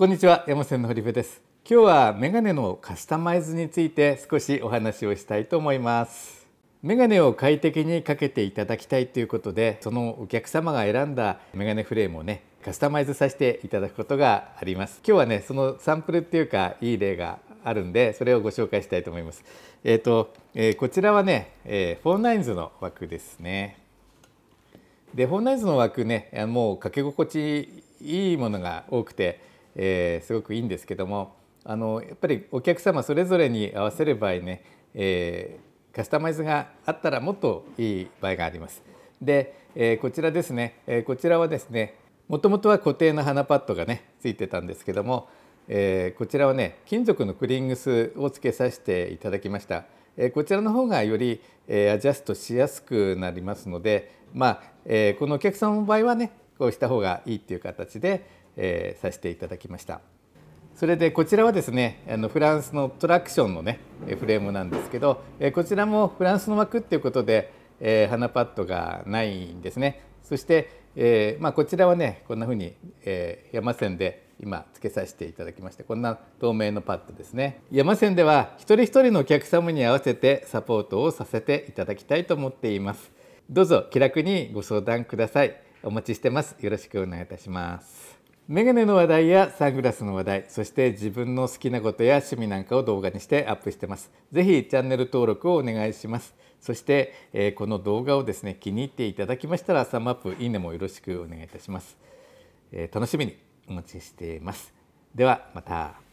こんにちは山線の堀部です今日はメガネのカスタマイズについて少しお話をしたいと思いますメガネを快適にかけていただきたいということでそのお客様が選んだメガネフレームをねカスタマイズさせていただくことがあります今日はねそのサンプルっていうかいい例があるんでそれをご紹介したいと思いますえっ、ー、と、えー、こちらはね、えー、フォーナインズの枠ですねでフォーナインズの枠ねもう掛け心地いいものが多くてえー、すごくいいんですけどもあのやっぱりお客様それぞれに合わせる場合ね、えー、カスタマイズがあったらもっといい場合があります。で、えー、こちらですね、えこちらはですねもともとは固定の花パッドがねついてたんですけども、えこちらはね金属のクリングスをつけさせていただきました。えこちらの方がより、えアジャストしやすくなりますので、まあえこのお客様の場合はねこうした方がいいっていう形で、えー、させていただきましたそれでこちらはですねあのフランスのトラクションのねフレームなんですけど、えこちらもフランスの枠っていうことで、えー、花パッドがないんですねそして、えー、まあ、こちらはねこんな風に、えー、山線で今つけさせていただきましてこんな透明のパッドですね山線では一人一人のお客様に合わせてサポートをさせていただきたいと思っていますどうぞ気楽にご相談くださいお待ちしてますよろしくお願いいたしますメガネの話題やサングラスの話題、そして自分の好きなことや趣味なんかを動画にしてアップしてます。ぜひチャンネル登録をお願いします。そして、えー、この動画をですね、気に入っていただきましたら、サムアップ、いいねもよろしくお願いいたします。えー、楽しみにお待ちしています。ではまた。